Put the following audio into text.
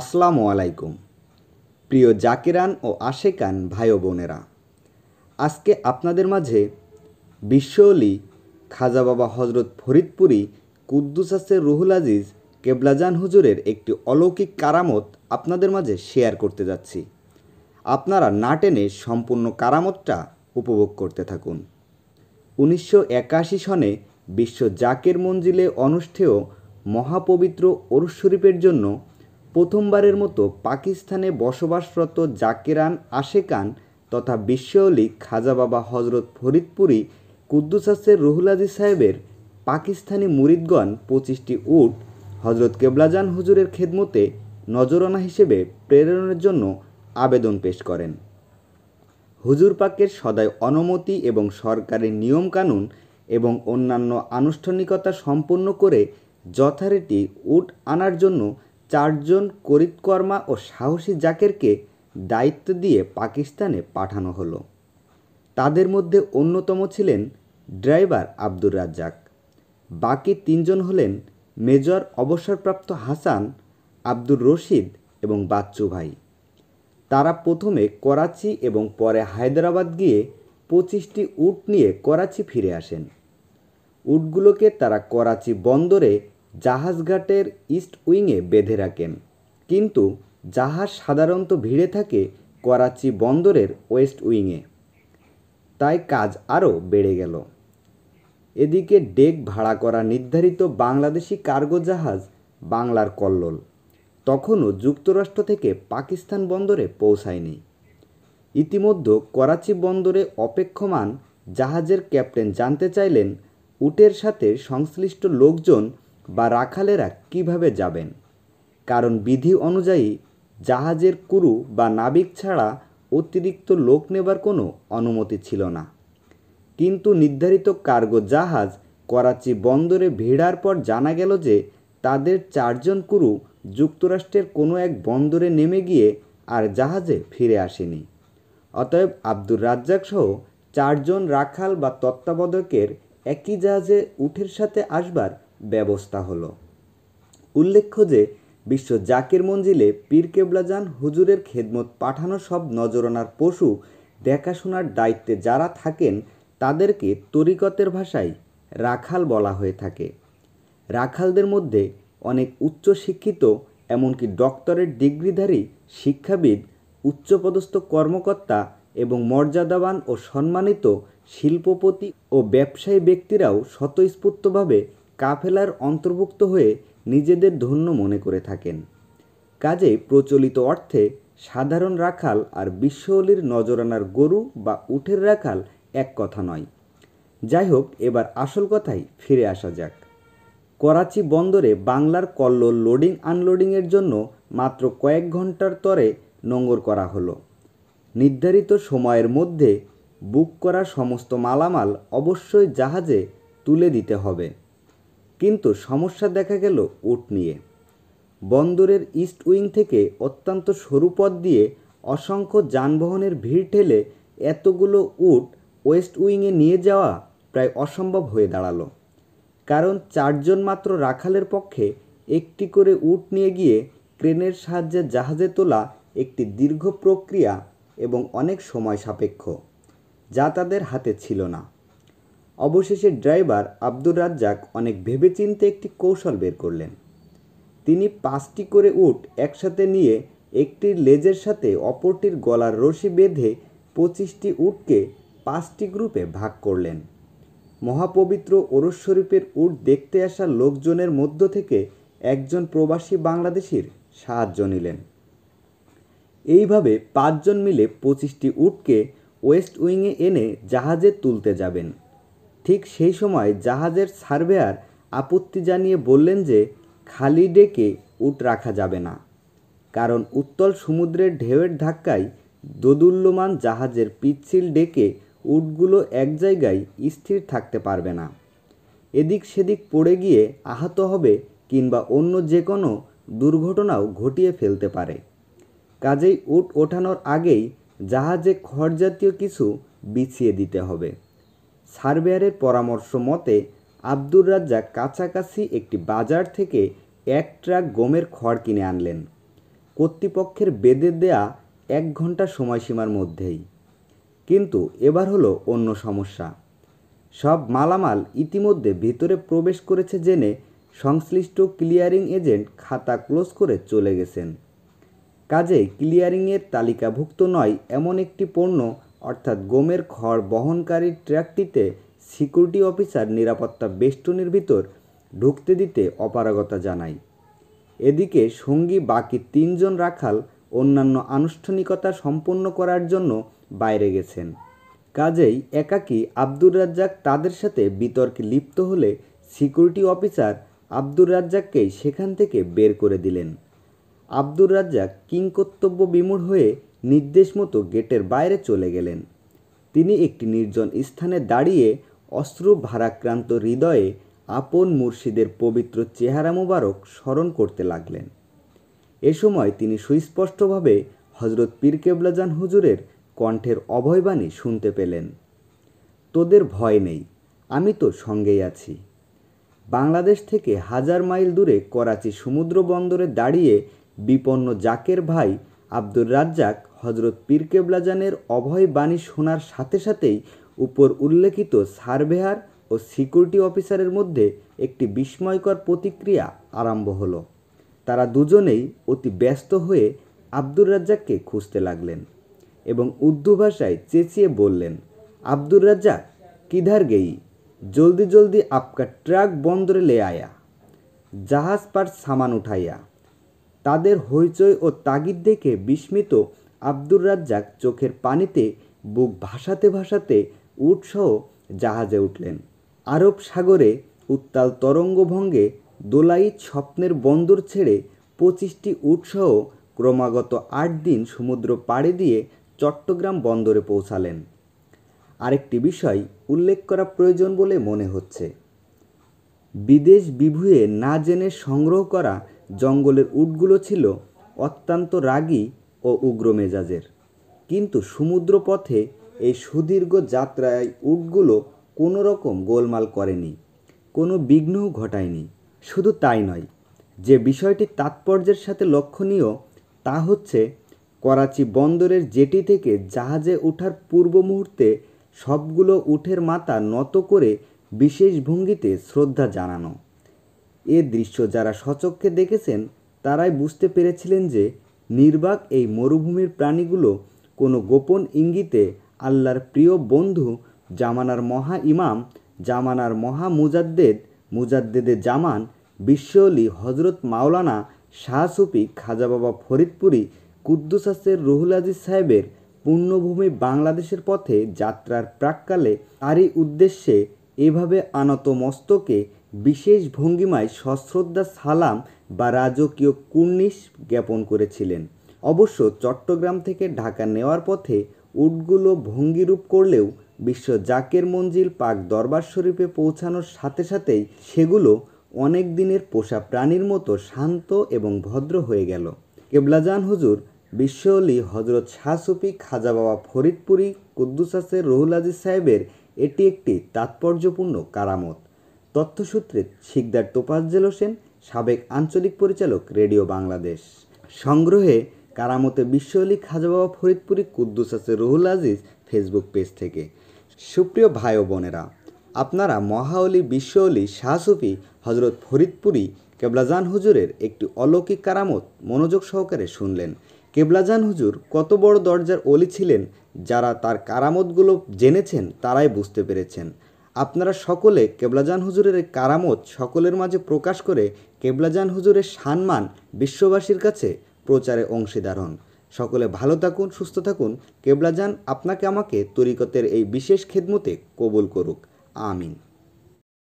আসসালামু আলাইকুম প্রিয় জাকিরান ও আশেকান ভাই ও বোনেরা আজকে আপনাদের মাঝে বিশ্বলি খাজা বাবা হজরত ফরিদপুরি কুদ্দুসাসের রুহুল আজিজ কেবলাজান হুজুরের একটি অলৌকিক কারামত আপনাদের মাঝে শেয়ার করতে যাচ্ছি আপনারা না টেনে সম্পূর্ণ কারামতটা উপভোগ করতে থাকুন উনিশশো একাশি সনে বিশ্ব জাকের মঞ্জিলে অনুষ্ঠেয় মহাপবিত্র ওরুশ শরীফের জন্য প্রথমবারের মতো পাকিস্তানে বসবাসরত জাকেরান আশেকান তথা বিশ্ব অলি খাজা বাবা হজরত ফরিদপুরি কুদ্দুসাসের রুহুল সাহেবের পাকিস্তানি মুরিদগণ পঁচিশটি উট হজরত কেবলাজান হুজুরের খেদমতে নজরানা হিসেবে প্রেরণের জন্য আবেদন পেশ করেন হুজুর পাকের সদায় অনুমতি এবং সরকারি নিয়মকানুন এবং অন্যান্য আনুষ্ঠানিকতা সম্পন্ন করে যথারীতি উট আনার জন্য চারজন করিতকর্মা ও সাহসী জাকেরকে দায়িত্ব দিয়ে পাকিস্তানে পাঠানো হলো তাদের মধ্যে অন্যতম ছিলেন ড্রাইভার আব্দুর রাজ্জাক বাকি তিনজন হলেন মেজর অবসরপ্রাপ্ত হাসান আব্দুর রশিদ এবং বাচ্চু ভাই তারা প্রথমে করাচি এবং পরে হায়দ্রাবাদ গিয়ে পঁচিশটি উট নিয়ে করাচি ফিরে আসেন উটগুলোকে তারা করাচি বন্দরে জাহাজঘাটের ইস্ট উইংয়ে বেঁধে রাখেন কিন্তু জাহাজ সাধারণত ভিড়ে থাকে করাচি বন্দরের ওয়েস্ট উইংয়ে তাই কাজ আরও বেড়ে গেল এদিকে ডেক ভাড়া করা নির্ধারিত বাংলাদেশি কার্গো জাহাজ বাংলার কল্লোল তখনও যুক্তরাষ্ট্র থেকে পাকিস্তান বন্দরে পৌঁছায়নি ইতিমধ্যে করাচি বন্দরে অপেক্ষমান জাহাজের ক্যাপ্টেন জানতে চাইলেন উটের সাথে সংশ্লিষ্ট লোকজন বা রাখালেরা কিভাবে যাবেন কারণ বিধি অনুযায়ী জাহাজের কুরু বা নাবিক ছাড়া অতিরিক্ত লোক নেবার কোনো অনুমতি ছিল না কিন্তু নির্ধারিত কার্গো জাহাজ করাচি বন্দরে ভিড়ার পর জানা গেল যে তাদের চারজন কুরু যুক্তরাষ্ট্রের কোনো এক বন্দরে নেমে গিয়ে আর জাহাজে ফিরে আসেনি অতএব আব্দুর রাজ্জাক সহ চারজন রাখাল বা তত্ত্বাবধকের একই জাহাজে উঠের সাথে আসবার ব্যবস্থা হলো উল্লেখ্য যে বিশ্ব জাকের মঞ্জিলে পীরকেবলা যান হুজুরের খেদমত পাঠানো সব নজরানার পশু দেখাশোনার দায়িত্বে যারা থাকেন তাদেরকে তরিকতের ভাষায় রাখাল বলা হয়ে থাকে রাখালদের মধ্যে অনেক উচ্চ এমনকি ডক্টরের ডিগ্রিধারী শিক্ষাবিদ উচ্চপদস্থ কর্মকর্তা এবং মর্যাদাবান ও সম্মানিত শিল্পপতি ও ব্যবসায়ী ব্যক্তিরাও স্বতঃস্ফূর্তভাবে কাফেলার অন্তর্ভুক্ত হয়ে নিজেদের ধন্য মনে করে থাকেন কাজে প্রচলিত অর্থে সাধারণ রাখাল আর নজর নজরানার গরু বা উঠের রাখাল এক কথা নয় যাই হোক এবার আসল কথাই ফিরে আসা যাক করাচি বন্দরে বাংলার কল্লোল লোডিং আনলোডিংয়ের জন্য মাত্র কয়েক ঘন্টার তরে নোঙর করা হলো নির্ধারিত সময়ের মধ্যে বুক করা সমস্ত মালামাল অবশ্যই জাহাজে তুলে দিতে হবে কিন্তু সমস্যা দেখা গেল উট নিয়ে বন্দরের ইস্ট উইং থেকে অত্যন্ত সরু পথ দিয়ে অসংখ্য যানবাহনের ভিড় ঠেলে এতগুলো উট ওয়েস্ট উইংয়ে নিয়ে যাওয়া প্রায় অসম্ভব হয়ে দাঁড়ালো কারণ চারজন মাত্র রাখালের পক্ষে একটি করে উট নিয়ে গিয়ে ক্রেনের সাহায্যে জাহাজে তোলা একটি দীর্ঘ প্রক্রিয়া এবং অনেক সময় সাপেক্ষ যা তাদের হাতে ছিল না অবশেষে ড্রাইভার আব্দুর রাজ্জাক অনেক ভেবেচিন্তে একটি কৌশল বের করলেন তিনি পাঁচটি করে উট একসাথে নিয়ে একটি লেজের সাথে অপরটির গলার রশি বেঁধে পঁচিশটি উটকে পাঁচটি গ্রুপে ভাগ করলেন মহাপবিত্র ওরস শরীফের উট দেখতে আসা লোকজনের মধ্য থেকে একজন প্রবাসী বাংলাদেশির সাহায্য নিলেন এইভাবে পাঁচজন মিলে পঁচিশটি উটকে ওয়েস্ট উইংয়ে এনে জাহাজে তুলতে যাবেন ঠিক সেই সময় জাহাজের সার্ভেয়ার আপত্তি জানিয়ে বললেন যে খালি ডেকে উট রাখা যাবে না কারণ উত্তল সমুদ্রের ঢেউয়ের ধাক্কায় দোদুল্যমান জাহাজের পিচ্ছিল ডেকে উটগুলো এক জায়গায় স্থির থাকতে পারবে না এদিক সেদিক পড়ে গিয়ে আহত হবে কিংবা অন্য যে কোনো দুর্ঘটনাও ঘটিয়ে ফেলতে পারে কাজেই উট ওঠানোর আগেই জাহাজে খড় জাতীয় কিছু বিছিয়ে দিতে হবে সার্ভেয়ারের পরামর্শ মতে আব্দুর রাজ্জাক কাছাকাছি একটি বাজার থেকে এক ট্রাক গমের খড় কিনে আনলেন কর্তৃপক্ষের বেঁধে দেয়া এক ঘন্টা সময়সীমার মধ্যেই কিন্তু এবার হলো অন্য সমস্যা সব মালামাল ইতিমধ্যে ভিতরে প্রবেশ করেছে জেনে সংশ্লিষ্ট ক্লিয়ারিং এজেন্ট খাতা ক্লোজ করে চলে গেছেন কাজে ক্লিয়ারিংয়ের তালিকাভুক্ত নয় এমন একটি পণ্য অর্থাৎ গমের খড় বহনকারী ট্রাকটিতে সিকিউরিটি অফিসার নিরাপত্তা বেষ্টনীর ভিতর ঢুকতে দিতে অপারগতা জানায় এদিকে সঙ্গী বাকি তিনজন রাখাল অন্যান্য আনুষ্ঠানিকতা সম্পন্ন করার জন্য বাইরে গেছেন কাজেই একাকি আব্দুর রাজ্জাক তাদের সাথে বিতর্কে লিপ্ত হলে সিকিউরিটি অফিসার আব্দুর রাজ্জাককেই সেখান থেকে বের করে দিলেন আব্দুর রাজ্জাক কিংকর্তব্য বিমূঢ় হয়ে নির্দেশ মতো গেটের বাইরে চলে গেলেন তিনি একটি নির্জন স্থানে দাঁড়িয়ে অশ্রু ভারাক্রান্ত হৃদয়ে আপন মুর্শিদের পবিত্র চেহারা মুবারক স্মরণ করতে লাগলেন এ সময় তিনি সুস্পষ্টভাবে হজরত পীর হুজুরের কণ্ঠের অভয়বাণী শুনতে পেলেন তোদের ভয় নেই আমি তো সঙ্গেই আছি বাংলাদেশ থেকে হাজার মাইল দূরে করাচি সমুদ্র বন্দরে দাঁড়িয়ে বিপন্ন জাকের ভাই আব্দুর রাজ্জাক হজরত পীরকেবলাজানের অভয় বাণী শোনার সাথে সাথেই উপর উল্লেখিত সার্ভেয়ার ও সিকিউরিটি অফিসারের মধ্যে একটি বিস্ময়কর প্রতিক্রিয়া আরম্ভ হলো তারা দুজনেই অতি ব্যস্ত হয়ে আব্দুর রাজ্জাককে খুঁজতে লাগলেন এবং উর্দু ভাষায় চেঁচিয়ে বললেন আব্দুর রাজ্জাক কিধার গেই জলদি জলদি আপকা ট্রাক বন্দরে লে আয়া জাহাজ পার সামান উঠাইয়া তাদের হইচই ও তাগিদ দেখে বিস্মিত আব্দুর রাজ্জাক চোখের পানিতে বুক ভাসাতে ভাসাতে উটসহ জাহাজে উঠলেন আরব সাগরে উত্তাল তরঙ্গভঙ্গে দোলাই স্বপ্নের বন্দর ছেড়ে পঁচিশটি উটসহ ক্রমাগত আট দিন সমুদ্র পাড়ে দিয়ে চট্টগ্রাম বন্দরে পৌঁছালেন আরেকটি বিষয় উল্লেখ করা প্রয়োজন বলে মনে হচ্ছে বিদেশ বিভুয়ে না জেনে সংগ্রহ করা জঙ্গলের উটগুলো ছিল অত্যন্ত রাগী ও উগ্র মেজাজের কিন্তু সমুদ্র পথে এই সুদীর্ঘ যাত্রায় উটগুলো কোনো রকম গোলমাল করেনি কোনো বিঘ্নও ঘটায়নি শুধু তাই নয় যে বিষয়টি তাৎপর্যের সাথে লক্ষণীয় তা হচ্ছে করাচি বন্দরের জেটি থেকে জাহাজে ওঠার পূর্ব মুহূর্তে সবগুলো উঠের মাথা নত করে বিশেষ ভঙ্গিতে শ্রদ্ধা জানানো এ দৃশ্য যারা সচক্ষে দেখেছেন তারাই বুঝতে পেরেছিলেন যে নির্বাক এই মরুভূমির প্রাণীগুলো কোনো গোপন ইঙ্গিতে আল্লাহর প্রিয় বন্ধু জামানার মহা ইমাম জামানার মহা মুজাদ্দেদ মুজাদ্দেদে জামান বিশ্বলি হজরত মাওলানা শাহসুফি খাজা বাবা ফরিদপুরি কুদ্দুসাসের রুহুল আজিজ সাহেবের পূর্ণভূমি বাংলাদেশের পথে যাত্রার প্রাককালে তারই উদ্দেশ্যে এভাবে আনত মস্তকে বিশেষ ভঙ্গিমায় সশ্রদ্ধা সালাম বা রাজকীয় কুর্নিশ জ্ঞাপন করেছিলেন অবশ্য চট্টগ্রাম থেকে ঢাকা নেওয়ার পথে উটগুলো ভঙ্গিরূপ করলেও বিশ্ব জাকের মঞ্জিল পাক দরবার শরীফে পৌঁছানোর সাথে সাথেই সেগুলো অনেক দিনের পোষা প্রাণীর মতো শান্ত এবং ভদ্র হয়ে গেল কেবলাজান হুজুর বিশ্বলি হজরত শাহসুফি খাজা বাবা ফরিদপুরি কুদ্দুসাসের রহুল আজিজ সাহেবের এটি একটি তাৎপর্যপূর্ণ কারামত তথ্যসূত্রে শিকদার তোপাজ্জেল হোসেন সাবেক আঞ্চলিক পরিচালক রেডিও বাংলাদেশ সংগ্রহে কারামতে বিশ্ব অলি খাজাবাবা ফরিদপুরি কুদ্দুস আছে রুহুল আজিজ ফেসবুক পেজ থেকে সুপ্রিয় ভাই ও বোনেরা আপনারা মহাওলি বিশ্ব অলি শাহসুফি হজরত ফরিদপুরি কেবলাজান হুজুরের একটি অলৌকিক কারামত মনোযোগ সহকারে শুনলেন কেবলাজান হুজুর কত বড় দরজার অলি ছিলেন যারা তার কারামতগুলো জেনেছেন তারাই বুঝতে পেরেছেন আপনারা সকলে কেবলাজান হুজুরের এই কারামত সকলের মাঝে প্রকাশ করে কেবলাজান হুজুরের সম্মান বিশ্ববাসীর কাছে প্রচারে অংশীদার হন সকলে ভালো থাকুন সুস্থ থাকুন কেবলাজান আপনাকে আমাকে তরিকতের এই বিশেষ খেদমতে কবুল করুক আমিন